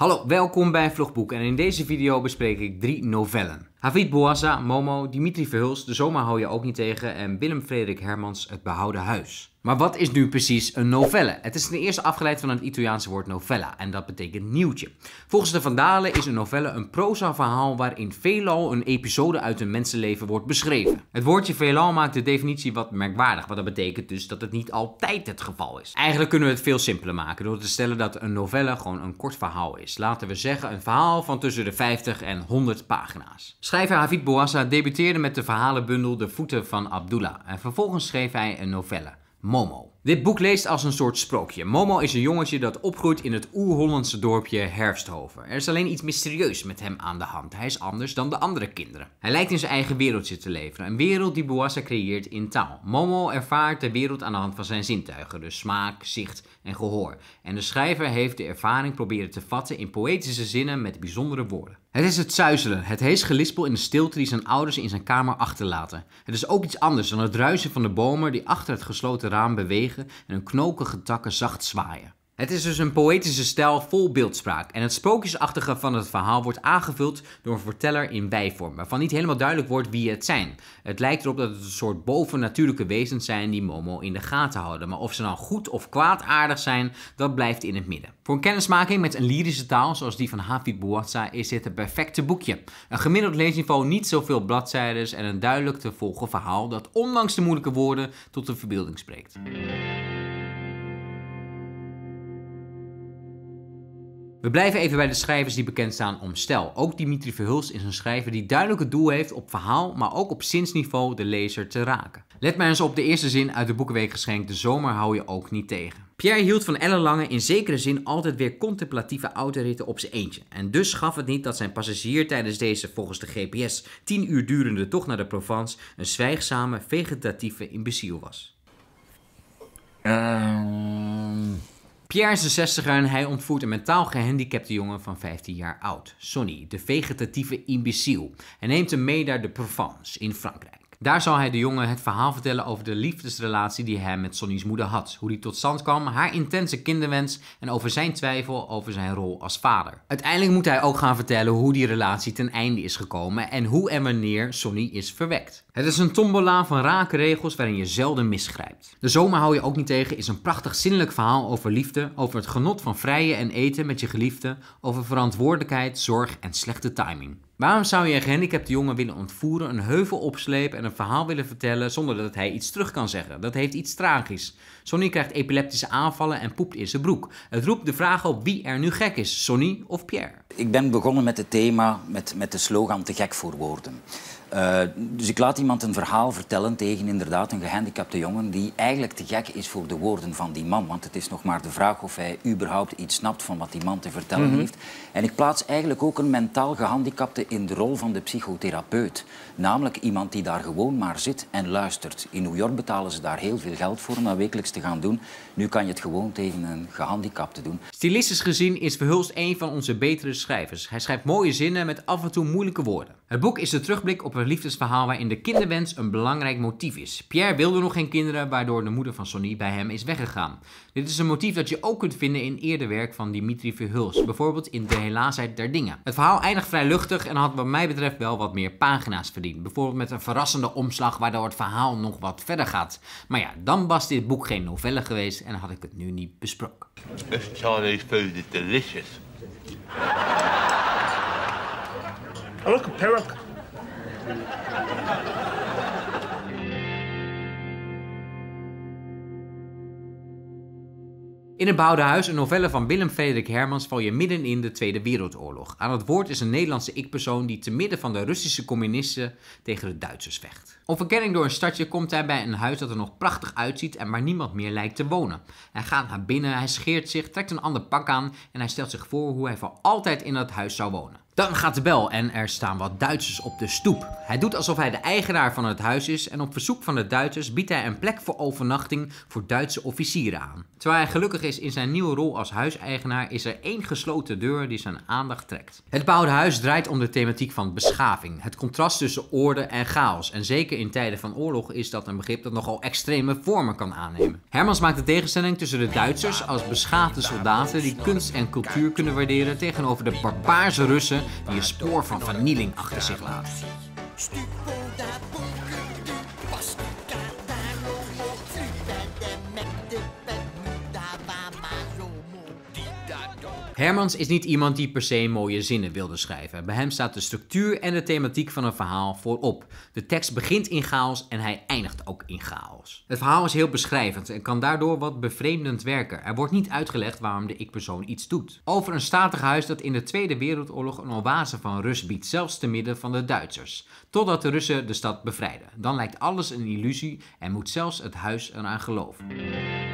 Hallo, welkom bij Vlogboek en in deze video bespreek ik drie novellen. Havid Bouassa, Momo, Dimitri Verhulst, de zomaar hou je ook niet tegen en Willem Frederik Hermans, het behouden huis. Maar wat is nu precies een novelle? Het is ten eerste afgeleid van het Italiaanse woord novella en dat betekent nieuwtje. Volgens de Vandalen is een novelle een proza-verhaal waarin veelal een episode uit een mensenleven wordt beschreven. Het woordje veelal maakt de definitie wat merkwaardig, want dat betekent dus dat het niet altijd het geval is. Eigenlijk kunnen we het veel simpeler maken door te stellen dat een novelle gewoon een kort verhaal is. Laten we zeggen een verhaal van tussen de 50 en 100 pagina's. Schrijver Havid Boassa debuteerde met de verhalenbundel De Voeten van Abdullah en vervolgens schreef hij een novelle, Momo. Dit boek leest als een soort sprookje. Momo is een jongetje dat opgroeit in het oer-Hollandse dorpje Herfsthoven. Er is alleen iets mysterieus met hem aan de hand. Hij is anders dan de andere kinderen. Hij lijkt in zijn eigen wereldje te leven. Een wereld die Boassa creëert in taal. Momo ervaart de wereld aan de hand van zijn zintuigen. Dus smaak, zicht en gehoor. En de schrijver heeft de ervaring proberen te vatten in poëtische zinnen met bijzondere woorden. Het is het zuizelen, het hees gelispel in de stilte die zijn ouders in zijn kamer achterlaten. Het is ook iets anders dan het ruisen van de bomen die achter het gesloten raam bewegen en hun knokige takken zacht zwaaien. Het is dus een poëtische stijl vol beeldspraak en het sprookjesachtige van het verhaal wordt aangevuld door een verteller in wijvorm, waarvan niet helemaal duidelijk wordt wie het zijn. Het lijkt erop dat het een soort bovennatuurlijke wezens zijn die Momo in de gaten houden, maar of ze nou goed of kwaadaardig zijn, dat blijft in het midden. Voor een kennismaking met een lyrische taal zoals die van Hafid Bouazza is dit het perfecte boekje. Een gemiddeld leesniveau, niet zoveel bladzijdes en een duidelijk te volgen verhaal dat ondanks de moeilijke woorden tot de verbeelding spreekt. We blijven even bij de schrijvers die bekend staan om stel. Ook Dimitri Verhulst is een schrijver die duidelijk het doel heeft op verhaal, maar ook op zinsniveau de lezer te raken. Let mij eens op de eerste zin uit de Boekenweekgeschenk De Zomer hou je ook niet tegen. Pierre hield van Lange in zekere zin altijd weer contemplatieve autoritten op zijn eentje. En dus gaf het niet dat zijn passagier tijdens deze, volgens de GPS, tien uur durende tocht naar de Provence een zwijgzame, vegetatieve imbeciel was. Uh... Pierre is 60 en hij ontvoert een mentaal gehandicapte jongen van 15 jaar oud, Sonny, de vegetatieve imbeciel, en neemt hem mee naar de Provence in Frankrijk. Daar zal hij de jongen het verhaal vertellen over de liefdesrelatie die hij met Sonny's moeder had. Hoe die tot stand kwam, haar intense kinderwens en over zijn twijfel over zijn rol als vader. Uiteindelijk moet hij ook gaan vertellen hoe die relatie ten einde is gekomen en hoe en wanneer Sonny is verwekt. Het is een tombola van rake regels waarin je zelden misgrijpt. De zomer hou je ook niet tegen is een prachtig zinnelijk verhaal over liefde, over het genot van vrijen en eten met je geliefde, over verantwoordelijkheid, zorg en slechte timing. Waarom zou je een gehandicapte jongen willen ontvoeren, een heuvel opslepen en een verhaal willen vertellen zonder dat hij iets terug kan zeggen? Dat heeft iets tragisch. Sonny krijgt epileptische aanvallen en poept in zijn broek. Het roept de vraag op wie er nu gek is, Sonny of Pierre. Ik ben begonnen met het thema, met, met de slogan te gek voor woorden. Eh, dus ik laat iemand een verhaal vertellen tegen inderdaad een gehandicapte jongen die eigenlijk te gek is voor de woorden van die man. Want het is nog maar de vraag of hij überhaupt iets snapt van wat die man te vertellen mhm. heeft. En ik plaats eigenlijk ook een mentaal gehandicapte in de rol van de psychotherapeut. Namelijk iemand die daar gewoon maar zit en luistert. In New York betalen ze daar heel veel geld voor om dat wekelijks te gaan doen. Nu kan je het gewoon tegen een gehandicapte doen. Stilistisch gezien is Verhulst een van onze betere schrijvers. Hij schrijft mooie zinnen met af en toe moeilijke woorden. Het boek is de terugblik op een over een liefdesverhaal waarin de kinderwens een belangrijk motief is. Pierre wilde nog geen kinderen, waardoor de moeder van Sonny bij hem is weggegaan. Dit is een motief dat je ook kunt vinden in eerder werk van Dimitri verhuls, bijvoorbeeld in De Helaasheid der Dingen. Het verhaal eindigt vrij luchtig en had wat mij betreft wel wat meer pagina's verdiend. Bijvoorbeeld met een verrassende omslag waardoor het verhaal nog wat verder gaat. Maar ja, dan was dit boek geen novelle geweest en had ik het nu niet besproken. Deze food is delicious. I look in het Bouwde Huis, een novelle van Willem Frederik Hermans, val je midden in de Tweede Wereldoorlog. Aan het woord is een Nederlandse ik-persoon die te midden van de Russische communisten tegen de Duitsers vecht. Op verkenning door een stadje komt hij bij een huis dat er nog prachtig uitziet en waar niemand meer lijkt te wonen. Hij gaat naar binnen, hij scheert zich, trekt een ander pak aan en hij stelt zich voor hoe hij voor altijd in dat huis zou wonen. Dan gaat de bel en er staan wat Duitsers op de stoep. Hij doet alsof hij de eigenaar van het huis is en op verzoek van de Duitsers biedt hij een plek voor overnachting voor Duitse officieren aan. Terwijl hij gelukkig is in zijn nieuwe rol als huiseigenaar is er één gesloten deur die zijn aandacht trekt. Het bouwde huis draait om de thematiek van beschaving, het contrast tussen orde en chaos en zeker in tijden van oorlog is dat een begrip dat nogal extreme vormen kan aannemen. Hermans maakt de tegenstelling tussen de Duitsers als beschaafde soldaten die kunst en cultuur kunnen waarderen tegenover de barbaarse Russen die een spoor van vernieling achter zich laat. Hermans is niet iemand die per se mooie zinnen wilde schrijven. Bij hem staat de structuur en de thematiek van een verhaal voorop. De tekst begint in chaos en hij eindigt ook in chaos. Het verhaal is heel beschrijvend en kan daardoor wat bevreemdend werken. Er wordt niet uitgelegd waarom de ik-persoon iets doet. Over een statig huis dat in de Tweede Wereldoorlog een oase van rust biedt, zelfs te midden van de Duitsers. Totdat de Russen de stad bevrijden. Dan lijkt alles een illusie en moet zelfs het huis eraan geloven.